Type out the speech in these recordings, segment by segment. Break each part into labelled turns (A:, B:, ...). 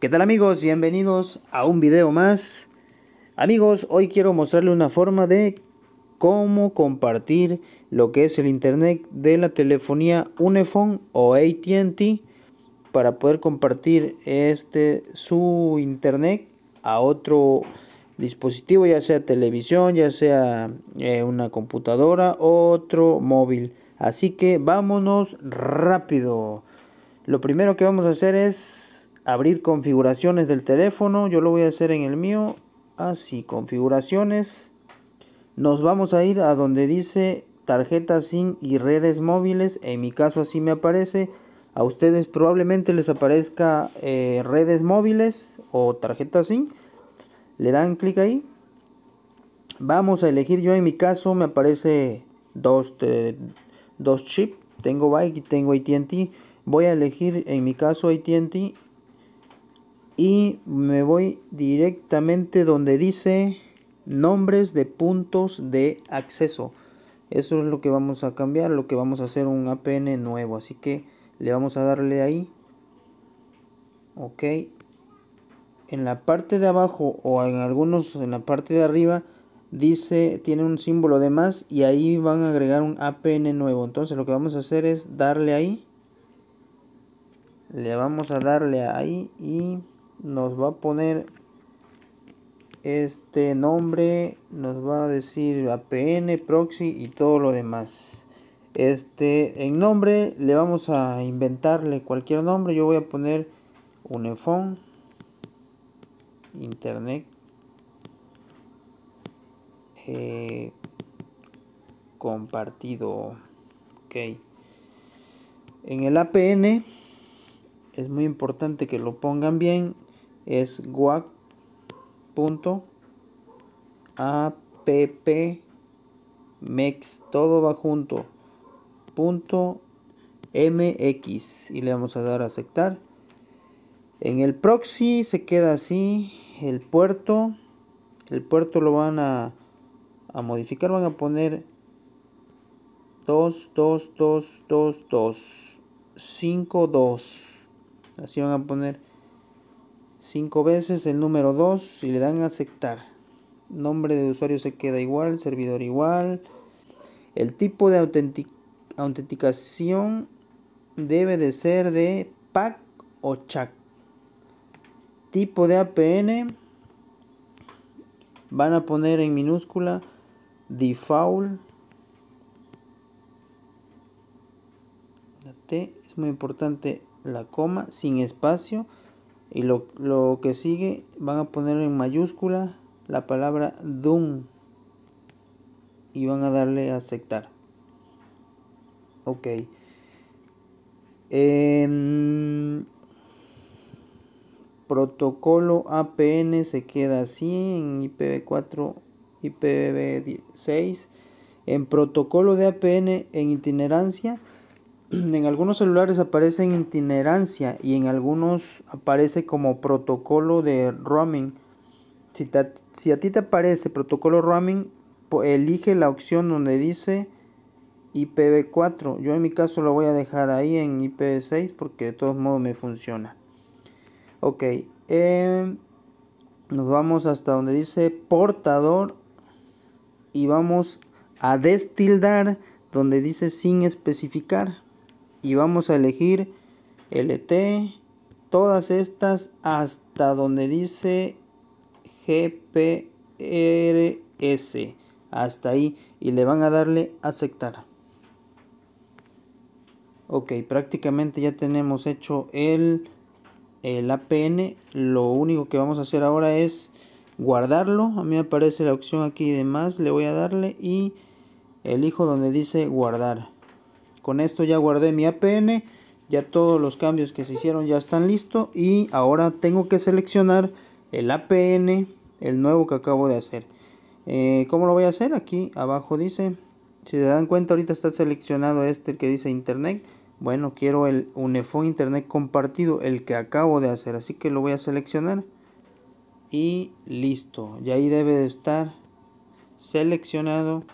A: ¿Qué tal amigos? Bienvenidos a un video más. Amigos, hoy quiero mostrarles una forma de cómo compartir lo que es el internet de la telefonía Unifone o AT&T para poder compartir este su internet a otro dispositivo, ya sea televisión, ya sea eh, una computadora otro móvil. Así que vámonos rápido. Lo primero que vamos a hacer es abrir configuraciones del teléfono. Yo lo voy a hacer en el mío. Así, configuraciones. Nos vamos a ir a donde dice tarjeta SIM y redes móviles. En mi caso así me aparece. A ustedes probablemente les aparezca eh, redes móviles o tarjeta SIM. Le dan clic ahí. Vamos a elegir yo en mi caso me aparece dos, chips. dos chip. Tengo Bike y tengo ATT. Voy a elegir en mi caso ATT y me voy directamente donde dice nombres de puntos de acceso eso es lo que vamos a cambiar lo que vamos a hacer un apn nuevo así que le vamos a darle ahí ok en la parte de abajo o en algunos en la parte de arriba dice tiene un símbolo de más y ahí van a agregar un apn nuevo entonces lo que vamos a hacer es darle ahí le vamos a darle ahí y nos va a poner este nombre nos va a decir apn proxy y todo lo demás este en nombre le vamos a inventarle cualquier nombre yo voy a poner efón internet eh, compartido ok en el apn es muy importante que lo pongan bien es guac.appmex, todo va junto, punto mx y le vamos a dar a aceptar. En el proxy se queda así, el puerto, el puerto lo van a, a modificar, van a poner 2, 2, 2, 2, 2, 5, 2. Así van a poner 5 veces el número 2 y le dan a aceptar. Nombre de usuario se queda igual, servidor igual. El tipo de autenticación debe de ser de PAC o CHAC. Tipo de APN van a poner en minúscula default. La T es muy importante la coma sin espacio y lo, que sigue van a poner en mayúscula la palabra DOOM y van a darle a aceptar ok em, protocolo APN se queda así en IPv4 IPv6 en protocolo de APN en itinerancia en algunos celulares aparece en itinerancia y en algunos aparece como protocolo de roaming. Si, a ti te aparece protocolo roaming, elige la opción donde dice IPv4. Yo en mi caso lo voy a dejar ahí en IPv6 porque de todos modos me funciona. Ok, em, nos vamos hasta donde dice portador y vamos a destildar donde dice sin especificar y vamos a elegir LT, e todas estas hasta donde dice GPRS, hasta ahí y le van a darle aceptar. Ok, prácticamente ya tenemos hecho el, el APN, lo único que vamos a hacer ahora es guardarlo, a mí me aparece la opción aquí de más, le voy a darle y elijo donde dice guardar. Con esto ya guardé mi APN, ya todos los cambios que se hicieron ya están listos y ahora tengo que seleccionar el APN, el nuevo que acabo de hacer. Eh, ¿Cómo lo voy a hacer? Aquí abajo dice, si se dan cuenta ahorita está seleccionado este que dice Internet. Bueno, quiero el UNEFO Internet compartido, el que acabo de hacer, así que lo voy a seleccionar. Y listo, y ahí debe de estar seleccionado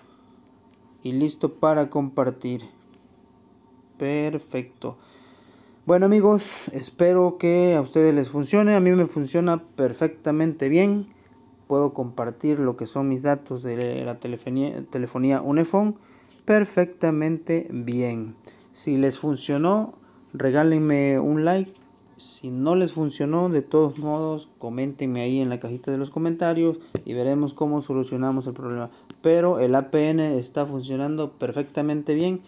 A: y listo para compartir perfecto. Bueno amigos, espero que a ustedes les funcione. A mí me funciona perfectamente bien. Puedo compartir lo que son mis datos de la telefonía, telefonía perfectamente bien. Si les funcionó, regálenme un like. Si no les funcionó, de todos modos, coméntenme ahí en la cajita de los comentarios y veremos cómo solucionamos el problema. Pero el APN está funcionando perfectamente bien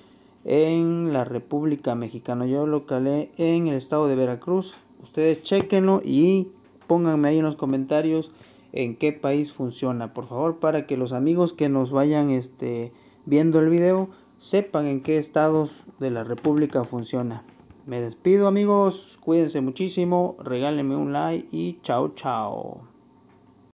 A: en la República Mexicana. Yo lo calé en el estado de Veracruz. Ustedes chequenlo y pónganme ahí en los comentarios en qué país funciona, por favor, para que los amigos que nos vayan este, viendo el video sepan en qué estados de la República funciona. Me despido amigos, cuídense muchísimo, regálenme un like y chao chao.